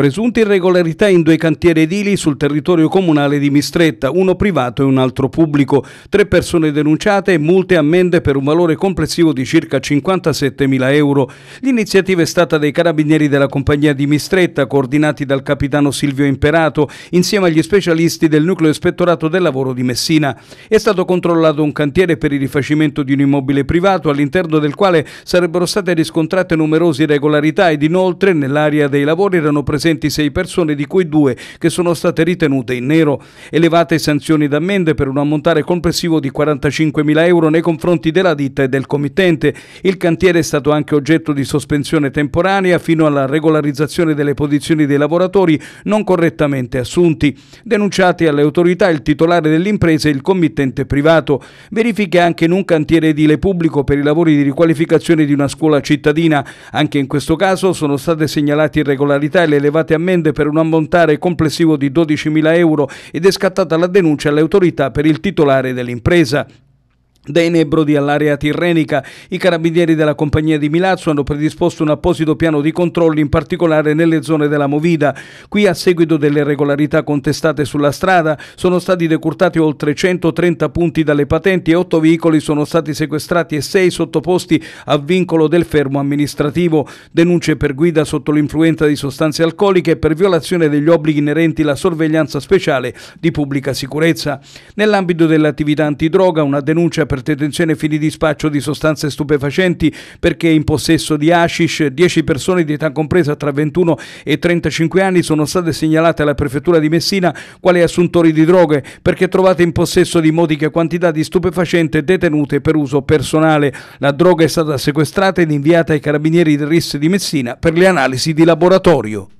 Presunte irregolarità in due cantieri edili sul territorio comunale di Mistretta, uno privato e un altro pubblico. Tre persone denunciate e multe e ammende per un valore complessivo di circa 57.000 euro. L'iniziativa è stata dei carabinieri della compagnia di Mistretta, coordinati dal capitano Silvio Imperato, insieme agli specialisti del nucleo ispettorato del lavoro di Messina. È stato controllato un cantiere per il rifacimento di un immobile privato, all'interno del quale sarebbero state riscontrate numerose irregolarità ed inoltre nell'area dei lavori erano presenti assenti sei persone, di cui due che sono state ritenute in nero. Elevate sanzioni d'ammende per un ammontare complessivo di 45.000 euro nei confronti della ditta e del committente. Il cantiere è stato anche oggetto di sospensione temporanea fino alla regolarizzazione delle posizioni dei lavoratori non correttamente assunti. Denunciati alle autorità il titolare dell'impresa e il committente privato. Verifiche anche in un cantiere edile pubblico per i lavori di riqualificazione di una scuola cittadina. Anche in questo caso sono state segnalate irregolarità e le elevate sollevati ammende per un ammontare complessivo di 12.000 euro ed è scattata la denuncia alle autorità per il titolare dell'impresa. Dai Nebrodi all'area tirrenica, i carabinieri della compagnia di Milazzo hanno predisposto un apposito piano di controlli, in particolare nelle zone della Movida. Qui, a seguito delle regolarità contestate sulla strada, sono stati decurtati oltre 130 punti dalle patenti 8 veicoli sono stati sequestrati e 6 sottoposti a vincolo del fermo amministrativo. Denunce per guida sotto l'influenza di sostanze alcoliche e per violazione degli obblighi inerenti alla sorveglianza speciale di pubblica sicurezza. Nell'ambito dell'attività antidroga, una denuncia per detenzione e fini di spaccio di sostanze stupefacenti perché in possesso di hashish. 10 persone di età compresa tra 21 e 35 anni sono state segnalate alla prefettura di Messina quali assuntori di droghe perché trovate in possesso di modiche quantità di stupefacente detenute per uso personale. La droga è stata sequestrata ed inviata ai carabinieri del RIS di Messina per le analisi di laboratorio.